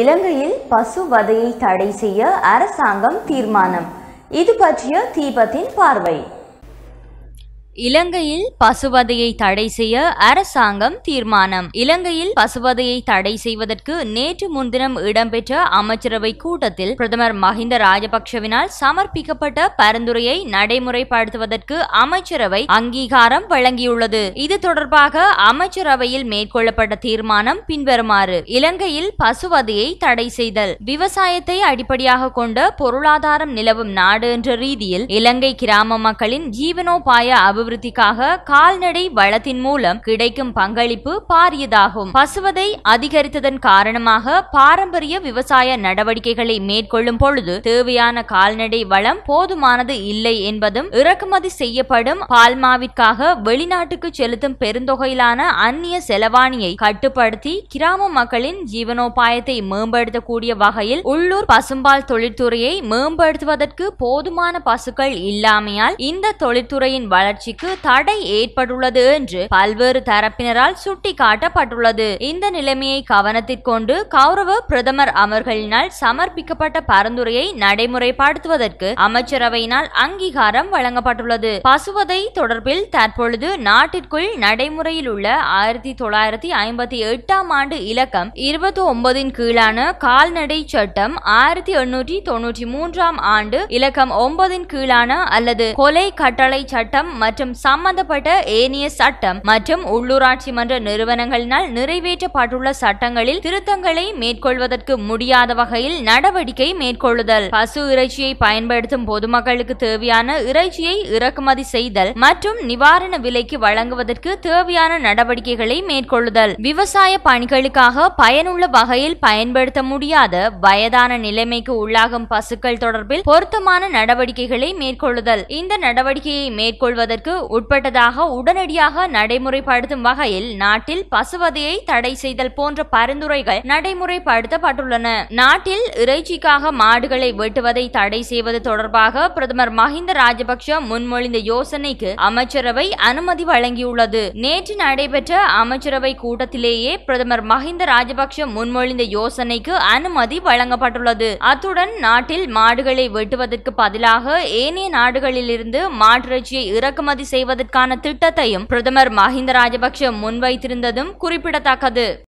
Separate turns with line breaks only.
இலங்கையில் பசு வதையை தடை செய்ய அரசாங்கம் தீர்மானம் இது பற்றிய தீபத்தின் பார்வை இலங்கையில் பசுவதையை தடை செய்ய அரசாங்கம் தீர்மானம் இலங்கையில் பசுவதையை தடை செய்வதற்கு நேற்று முன்தினம் இடம்பெற்ற அமைச்சரவை கூட்டத்தில் பிரதமர் மஹிந்த ராஜபக்ஷவினால் சமர்ப்பிக்கப்பட்ட பரிந்துரையை நடைமுறைப்படுத்துவதற்கு அமைச்சரவை அங்கீகாரம் வழங்கியுள்ளது இது தொடர்பாக அமைச்சரவையில் மேற்கொள்ளப்பட்ட தீர்மானம் பின்வருமாறு இலங்கையில் பசுவதையை தடை செய்தல் விவசாயத்தை அடிப்படையாக கொண்ட பொருளாதாரம் நிலவும் நாடு என்ற ரீதியில் இலங்கை கிராம மக்களின் ஜீவனோபாய அபிவிருத்தி அபிவிருத்திக்காக கால்நடை வளத்தின் மூலம் கிடைக்கும் பங்களிப்பு பாரியதாகும் பசுவதை அதிகரித்ததன் காரணமாக பாரம்பரிய விவசாய நடவடிக்கைகளை மேற்கொள்ளும் பொழுது தேவையான கால்நடை வளம் போதுமானது இல்லை என்பதும் இறக்குமதி செய்யப்படும் பால்மாவிற்காக வெளிநாட்டுக்கு செலுத்தும் பெருந்தொகையிலான அந்நிய செலவாணியை கட்டுப்படுத்தி கிராம மக்களின் ஜீவனோபாயத்தை மேம்படுத்தக்கூடிய வகையில் உள்ளூர் பசும்பால் தொழிற்துறையை மேம்படுத்துவதற்கு போதுமான பசுக்கள் இல்லாமையால் இந்த தொழிற்துறையின் வளர்ச்சி விற்பனைக்கு தடை ஏற்பட்டுள்ளது என்று பல்வேறு தரப்பினரால் சுட்டிக்காட்டப்பட்டுள்ளது இந்த நிலைமையை கவனத்திற்கொண்டு கௌரவ பிரதமர் அவர்களினால் சமர்ப்பிக்கப்பட்ட பரிந்துரையை நடைமுறைப்படுத்துவதற்கு அமைச்சரவையினால் அங்கீகாரம் வழங்கப்பட்டுள்ளது பசுவதை தொடர்பில் தற்பொழுது நாட்டிற்குள் நடைமுறையில் உள்ள ஆயிரத்தி தொள்ளாயிரத்தி ஐம்பத்தி எட்டாம் ஆண்டு இலக்கம் இருபத்தி ஒன்பதின் கீழான கால்நடை சட்டம் ஆயிரத்தி எண்ணூற்றி தொன்னூற்றி மூன்றாம் ஆண்டு இலக்கம் ஒன்பதின் கீழான அல்லது கொலை கட்டளை சட்டம் மற்றும் மற்றும் சம்பந்தப்பட்ட ஏனைய சட்டம் மற்றும் உள்ளூராட்சி மன்ற நிறுவனங்களினால் நிறைவேற்றப்பட்டுள்ள சட்டங்களில் திருத்தங்களை மேற்கொள்வதற்கு முடியாத வகையில் நடவடிக்கை மேற்கொள்ளுதல் பசு இறைச்சியை பயன்படுத்தும் பொதுமக்களுக்கு தேவையான இறைச்சியை இறக்குமதி செய்தல் மற்றும் நிவாரண விலைக்கு வழங்குவதற்கு தேவையான நடவடிக்கைகளை மேற்கொள்ளுதல் விவசாய பணிகளுக்காக பயனுள்ள வகையில் பயன்படுத்த முடியாத வயதான நிலைமைக்கு உள்ளாகும் பசுக்கள் தொடர்பில் பொருத்தமான நடவடிக்கைகளை மேற்கொள்ளுதல் இந்த நடவடிக்கையை மேற்கொள்வதற்கு சட்டத்திற்கு உட்பட்டதாக உடனடியாக நடைமுறைப்படுத்தும் வகையில் நாட்டில் பசுவதையை தடை செய்தல் போன்ற பரிந்துரைகள் நடைமுறைப்படுத்தப்பட்டுள்ளன நாட்டில் இறைச்சிக்காக மாடுகளை வெட்டுவதை தடை செய்வது தொடர்பாக பிரதமர் மஹிந்த ராஜபக்ஷ முன்மொழிந்த யோசனைக்கு அமைச்சரவை அனுமதி வழங்கியுள்ளது நேற்று நடைபெற்ற அமைச்சரவை கூட்டத்திலேயே பிரதமர் மஹிந்த ராஜபக்ஷ முன்மொழிந்த யோசனைக்கு அனுமதி வழங்கப்பட்டுள்ளது அத்துடன் நாட்டில் மாடுகளை வெட்டுவதற்கு பதிலாக ஏனைய நாடுகளிலிருந்து மாட்டிறைச்சியை இறக்குமதி இறக்குமதி செய்வதற்கான திட்டத்தையும் பிரதமர் மஹிந்த ராஜபக்ஷ முன்வைத்திருந்ததும் குறிப்பிடத்தக்கது